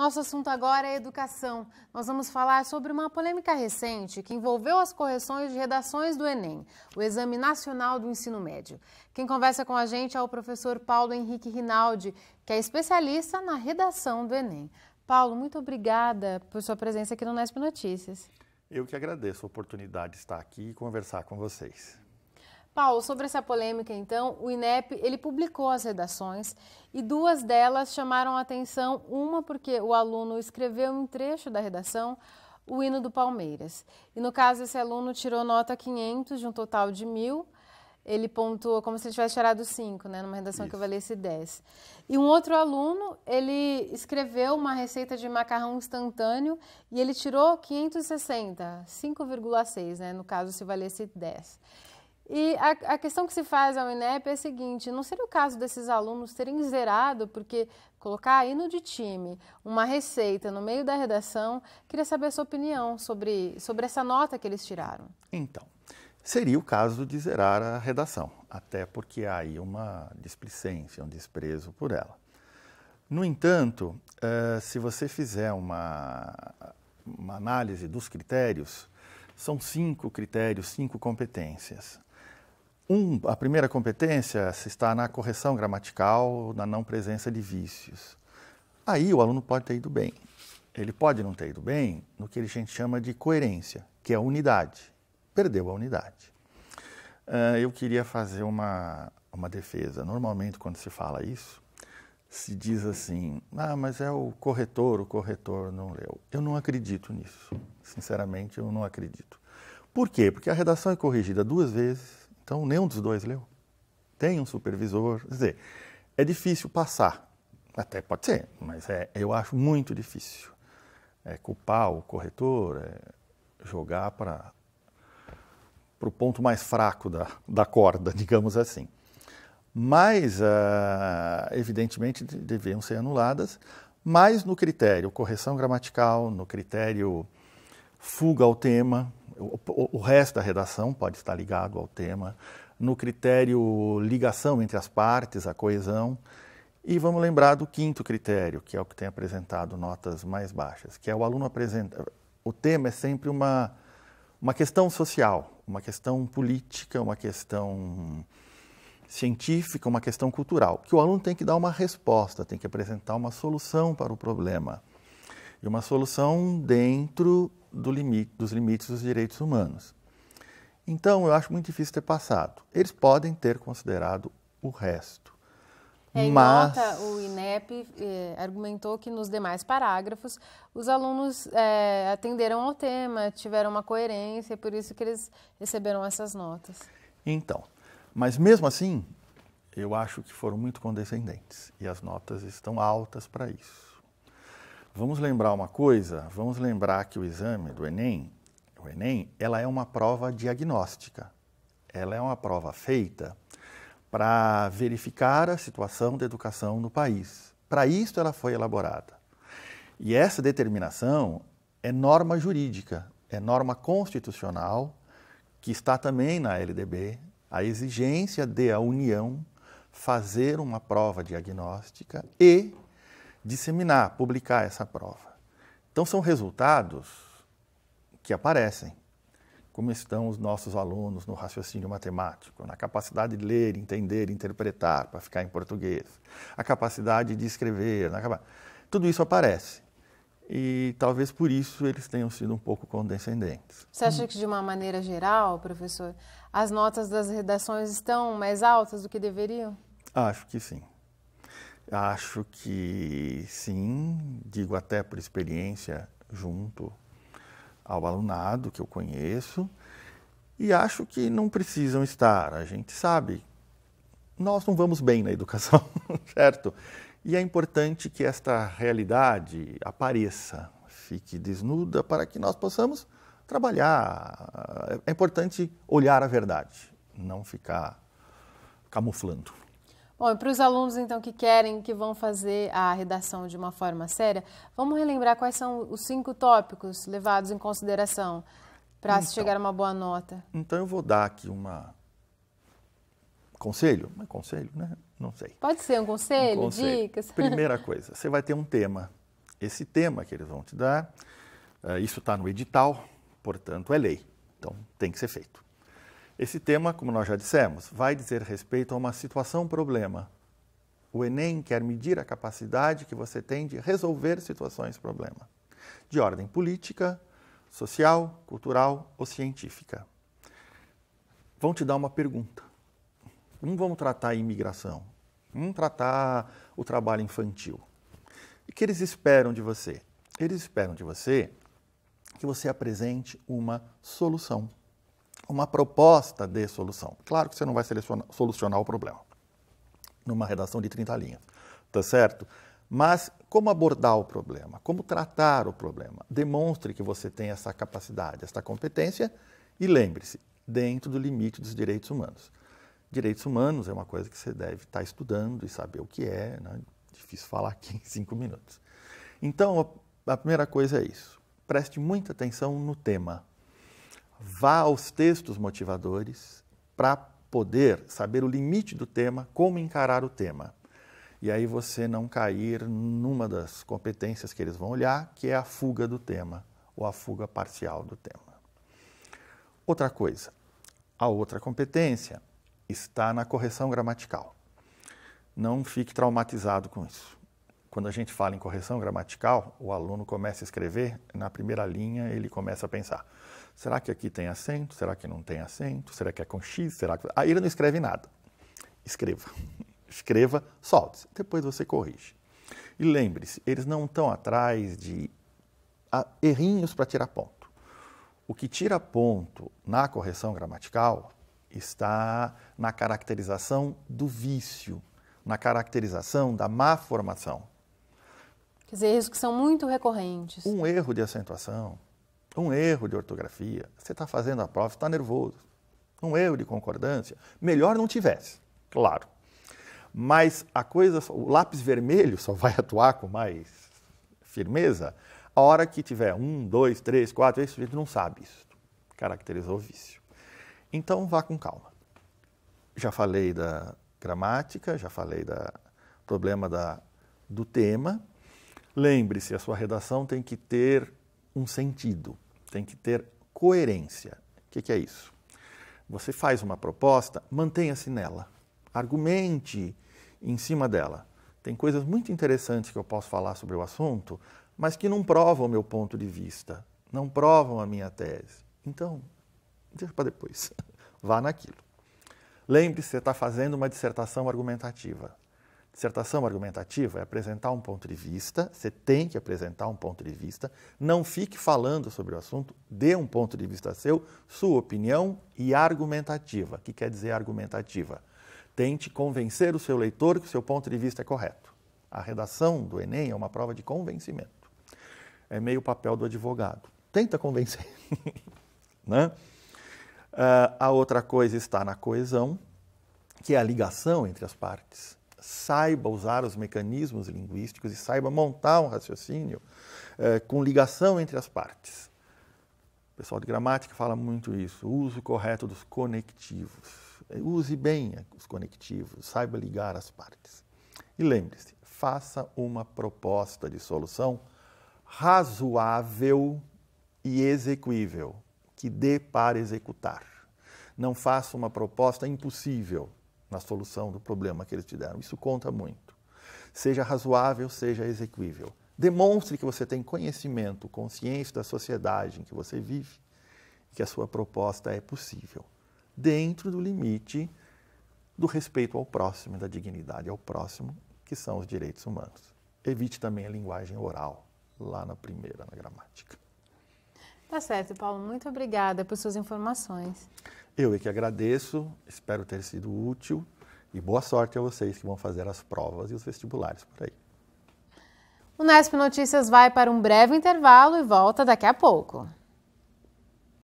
Nosso assunto agora é educação. Nós vamos falar sobre uma polêmica recente que envolveu as correções de redações do Enem, o Exame Nacional do Ensino Médio. Quem conversa com a gente é o professor Paulo Henrique Rinaldi, que é especialista na redação do Enem. Paulo, muito obrigada por sua presença aqui no Nesp Notícias. Eu que agradeço a oportunidade de estar aqui e conversar com vocês. Paulo, sobre essa polêmica, então, o INEP ele publicou as redações e duas delas chamaram a atenção. Uma porque o aluno escreveu um trecho da redação o hino do Palmeiras. E no caso, esse aluno tirou nota 500 de um total de mil. Ele pontuou como se ele tivesse tirado 5, né, numa redação Isso. que valesse 10. E um outro aluno, ele escreveu uma receita de macarrão instantâneo e ele tirou 560, 5,6, né, no caso se valesse 10. E a, a, questão que se faz ao INEP é a seguinte: não seria o caso desses alunos terem zerado, porque colocar hino de time, uma receita no meio da redação, queria saber a sua opinião sobre, sobre essa nota que eles tiraram. Então, seria o caso de zerar a redação, até porque há aí uma displicência, um desprezo por ela. No entanto, uh, se você fizer uma, uma análise dos critérios, são cinco critérios, cinco competências. Um, a primeira competência está na correção gramatical, na não presença de vícios. Aí o aluno pode ter ido bem. Ele pode não ter ido bem no que a gente chama de coerência, que é a unidade. Perdeu a unidade. Uh, eu queria fazer uma, uma defesa. Normalmente, quando se fala isso, se diz assim: ah, mas é o corretor, o corretor não leu. Eu não acredito nisso. Sinceramente, eu não acredito. Por quê? Porque a redação é corrigida duas vezes então, nenhum dos dois leu. Tem um supervisor. Quer dizer, é difícil passar. Até pode ser, mas é, eu acho muito difícil. É culpar o corretor, é jogar para o ponto mais fraco da, da corda, digamos assim. Mas, uh, evidentemente, deviam ser anuladas, mas no critério correção gramatical, no critério fuga ao tema, o, resto da redação pode estar ligado ao tema, no critério ligação entre as partes, a coesão. E vamos lembrar do quinto critério, que é o que tem apresentado notas mais baixas, que é o aluno apresenta. O tema é sempre uma, uma questão social, uma questão política, uma questão científica, uma questão cultural, que o aluno tem que dar uma resposta, tem que apresentar uma solução para o problema e uma solução dentro do limite, dos limites dos direitos humanos. Então, eu acho muito difícil ter passado. Eles podem ter considerado o resto. É, em Mas... nota, o INEP eh, argumentou que nos demais parágrafos os alunos eh, atenderam ao tema, tiveram uma coerência, e por isso que eles receberam essas notas. Então, mas mesmo assim, eu acho que foram muito condescendentes e as notas estão altas para isso. Vamos lembrar uma coisa, vamos lembrar que o exame do Enem, o Enem, ela é uma prova diagnóstica. Ela é uma prova feita para verificar a situação da educação no país. Para isso ela foi elaborada. E essa determinação é norma jurídica, é norma constitucional que está também na LDB, a exigência de a União fazer uma prova diagnóstica e disseminar, publicar essa prova. Então, são resultados que aparecem, como estão os nossos alunos no raciocínio matemático, na capacidade de ler, entender, interpretar, para ficar em português, a capacidade de escrever, na... tudo isso aparece. E talvez por isso eles tenham sido um pouco condescendentes. Você acha que, de uma maneira geral, professor, as notas das redações estão mais altas do que deveriam? Acho que sim. Acho que sim, digo até por experiência junto ao alunado que eu conheço, e acho que não precisam estar. A gente sabe, nós não vamos bem na educação, certo? E é importante que esta realidade apareça, fique desnuda, para que nós possamos trabalhar. É importante olhar a verdade, não ficar camuflando. Bom, e para os alunos então que querem, que vão fazer a redação de uma forma séria, vamos relembrar quais são os cinco tópicos levados em consideração para então, se chegar a uma boa nota. Então eu vou dar aqui uma conselho, mas é conselho, né? Não sei. Pode ser um conselho, um conselho. dicas. Primeira coisa, você vai ter um tema. Esse tema que eles vão te dar, eh, isso está no edital, portanto é lei, então tem que ser feito. Esse tema, como nós já dissemos, vai dizer respeito a uma situação-problema. O Enem quer medir a capacidade que você tem de resolver situações-problema, de ordem política, social, cultural ou científica. Vão te dar uma pergunta. Um, vamos tratar a imigração, um, tratar o trabalho infantil. O que eles esperam de você? Eles esperam de você que você apresente uma solução uma proposta de solução. Claro que você não vai solucionar o problema numa redação de 30 linhas, tá certo? Mas como abordar o problema, como tratar o problema. Demonstre que você tem essa capacidade, essa competência e lembre-se, dentro do limite dos direitos humanos. Direitos humanos é uma coisa que você deve estar tá estudando e saber o que é, né? difícil falar aqui em cinco minutos. Então, a primeira coisa é isso. Preste muita atenção no tema vá aos textos motivadores para poder saber o limite do tema, como encarar o tema. E aí você não cair numa das competências que eles vão olhar, que é a fuga do tema ou a fuga parcial do tema. Outra coisa, a outra competência está na correção gramatical. Não fique traumatizado com isso. Quando a gente fala em correção gramatical, o aluno começa a escrever, na primeira linha ele começa a pensar: Será que aqui tem acento? Será que não tem acento? Será que é com X? Será que... Aí ele não escreve nada. Escreva. Escreva, solte. Depois você corrige. E lembre-se, eles não estão atrás de ah, errinhos para tirar ponto. O que tira ponto na correção gramatical está na caracterização do vício, na caracterização da má formação. Quer dizer, erros que são muito recorrentes. Um erro de acentuação, um erro de ortografia, você está fazendo a prova, está nervoso, um erro de concordância, melhor não tivesse, claro. Mas a coisa, o lápis vermelho só vai atuar com mais firmeza a hora que tiver um, dois, três, quatro, esse sujeito não sabe isso. Caracterizou o vício. Então vá com calma. Já falei da gramática, já falei do problema da, do tema. Lembre-se, a sua redação tem que ter um sentido, tem que ter coerência. O que, que é isso? Você faz uma proposta, mantenha-se nela, argumente em cima dela. Tem coisas muito interessantes que eu posso falar sobre o assunto, mas que não provam o meu ponto de vista, não provam a minha tese. Então, deixa para depois. Vá naquilo. Lembre-se, você está fazendo uma dissertação argumentativa. Dissertação argumentativa é apresentar um ponto de vista, você tem que apresentar um ponto de vista, não fique falando sobre o assunto, dê um ponto de vista seu, sua opinião e argumentativa. O que quer dizer argumentativa? Tente convencer o seu leitor que o seu ponto de vista é correto. A redação do Enem é uma prova de convencimento. É meio papel do advogado. Tenta convencer. né? Uh, a outra coisa está na coesão, que é a ligação entre as partes saiba usar os mecanismos linguísticos e saiba montar um raciocínio eh, com ligação entre as partes. O pessoal de gramática fala muito isso, o uso correto dos conectivos. Eh, use bem os conectivos, saiba ligar as partes. E lembre-se, faça uma proposta de solução razoável e execuível, que dê para executar. Não faça uma proposta impossível, na solução do problema que eles te deram. Isso conta muito. Seja razoável, seja execuível. Demonstre que você tem conhecimento, consciência da sociedade em que você vive, que a sua proposta é possível, dentro do limite do respeito ao próximo, da dignidade ao próximo, que são os direitos humanos. Evite também a linguagem oral, lá na primeira, na gramática. Tá certo, Paulo. Muito obrigada por suas informações. Eu é que agradeço, espero ter sido útil e boa sorte a vocês que vão fazer as provas e os vestibulares por aí. O Nesp Notícias vai para um breve intervalo e volta daqui a pouco.